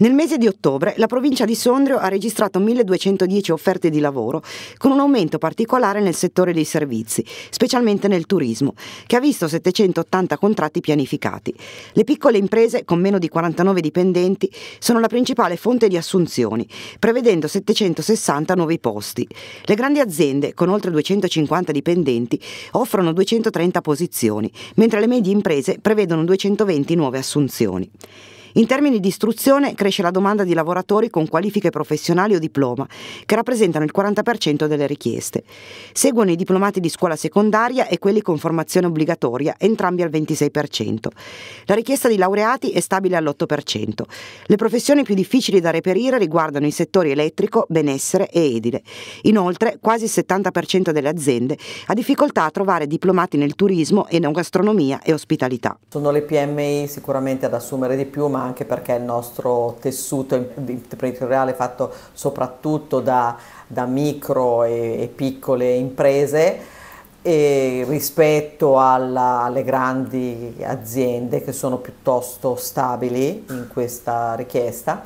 Nel mese di ottobre la provincia di Sondrio ha registrato 1210 offerte di lavoro, con un aumento particolare nel settore dei servizi, specialmente nel turismo, che ha visto 780 contratti pianificati. Le piccole imprese, con meno di 49 dipendenti, sono la principale fonte di assunzioni, prevedendo 760 nuovi posti. Le grandi aziende, con oltre 250 dipendenti, offrono 230 posizioni, mentre le medie imprese prevedono 220 nuove assunzioni. In termini di istruzione cresce la domanda di lavoratori con qualifiche professionali o diploma, che rappresentano il 40% delle richieste. Seguono i diplomati di scuola secondaria e quelli con formazione obbligatoria, entrambi al 26%. La richiesta di laureati è stabile all'8%. Le professioni più difficili da reperire riguardano i settori elettrico, benessere e edile. Inoltre, quasi il 70% delle aziende ha difficoltà a trovare diplomati nel turismo, enogastronomia e ospitalità. Sono le PMI sicuramente ad assumere di più, ma ma anche perché il nostro tessuto imprenditoriale è fatto soprattutto da, da micro e, e piccole imprese e rispetto alla, alle grandi aziende che sono piuttosto stabili in questa richiesta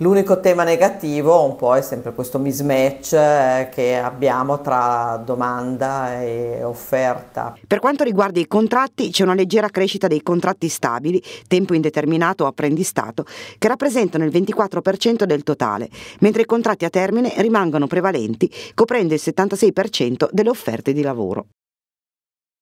L'unico tema negativo un po' è sempre questo mismatch eh, che abbiamo tra domanda e offerta. Per quanto riguarda i contratti c'è una leggera crescita dei contratti stabili, tempo indeterminato o apprendistato, che rappresentano il 24% del totale, mentre i contratti a termine rimangono prevalenti, coprendo il 76% delle offerte di lavoro.